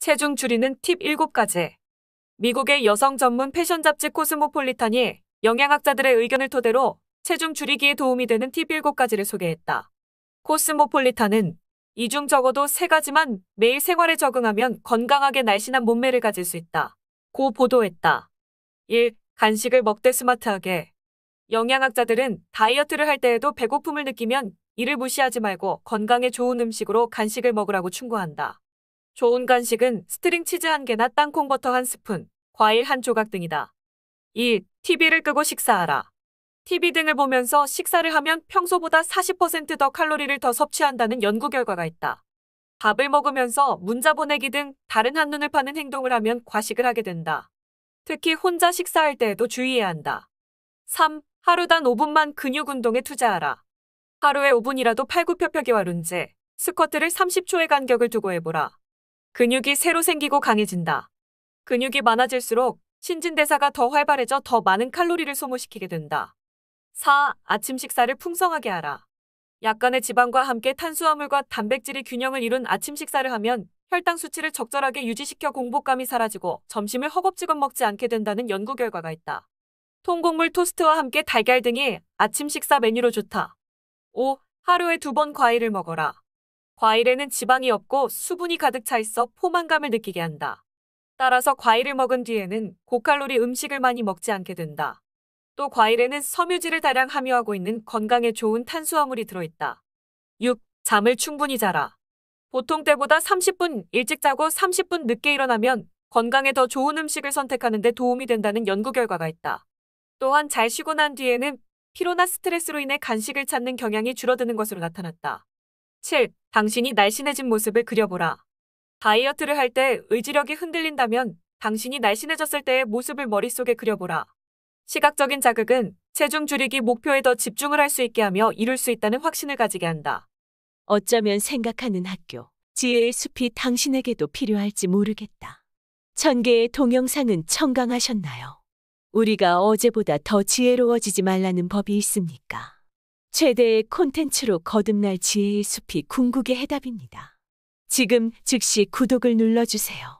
체중 줄이는 팁 7가지. 미국의 여성 전문 패션 잡지 코스모폴리탄이 영양학자들의 의견을 토대로 체중 줄이기에 도움이 되는 팁 7가지를 소개했다. 코스모폴리탄은 이중 적어도 3가지만 매일 생활에 적응하면 건강하게 날씬한 몸매를 가질 수 있다. 고 보도했다. 1. 간식을 먹되 스마트하게. 영양학자들은 다이어트를 할 때에도 배고픔을 느끼면 이를 무시하지 말고 건강에 좋은 음식으로 간식을 먹으라고 충고한다. 좋은 간식은 스트링 치즈 한 개나 땅콩 버터 한 스푼, 과일 한 조각 등이다. 2. TV를 끄고 식사하라. TV 등을 보면서 식사를 하면 평소보다 40%더 칼로리를 더 섭취한다는 연구 결과가 있다. 밥을 먹으면서 문자 보내기 등 다른 한눈을 파는 행동을 하면 과식을 하게 된다. 특히 혼자 식사할 때에도 주의해야 한다. 3. 하루단 5분만 근육 운동에 투자하라. 하루에 5분이라도 팔굽혀펴기와 룬제, 스쿼트를 30초의 간격을 두고 해보라. 근육이 새로 생기고 강해진다. 근육이 많아질수록 신진대사가 더 활발해져 더 많은 칼로리를 소모시키게 된다. 4. 아침 식사를 풍성하게 하라. 약간의 지방과 함께 탄수화물과 단백질이 균형을 이룬 아침 식사를 하면 혈당 수치를 적절하게 유지시켜 공복감이 사라지고 점심을 허겁지겁 먹지 않게 된다는 연구 결과가 있다. 통곡물 토스트와 함께 달걀 등이 아침 식사 메뉴로 좋다. 5. 하루에 두 번 과일을 먹어라. 과일에는 지방이 없고 수분이 가득 차 있어 포만감을 느끼게 한다. 따라서 과일을 먹은 뒤에는 고칼로리 음식을 많이 먹지 않게 된다. 또 과일에는 섬유질을 다량 함유하고 있는 건강에 좋은 탄수화물이 들어있다. 6. 잠을 충분히 자라. 보통 때보다 30분 일찍 자고 30분 늦게 일어나면 건강에 더 좋은 음식을 선택하는 데 도움이 된다는 연구 결과가 있다. 또한 잘 쉬고 난 뒤에는 피로나 스트레스로 인해 간식을 찾는 경향이 줄어드는 것으로 나타났다. 7. 당신이 날씬해진 모습을 그려보라. 다이어트를 할 때 의지력이 흔들린다면 당신이 날씬해졌을 때의 모습을 머릿속에 그려보라. 시각적인 자극은 체중 줄이기 목표에 더 집중을 할 수 있게 하며 이룰 수 있다는 확신을 가지게 한다. 어쩌면 생각하는 학교, 지혜의 숲이 당신에게도 필요할지 모르겠다. 천 개의 동영상은 청강하셨나요? 우리가 어제보다 더 지혜로워지지 말라는 법이 있습니까? 최대의 콘텐츠로 거듭날 지혜의 숲이 궁극의 해답입니다. 지금 즉시 구독을 눌러주세요.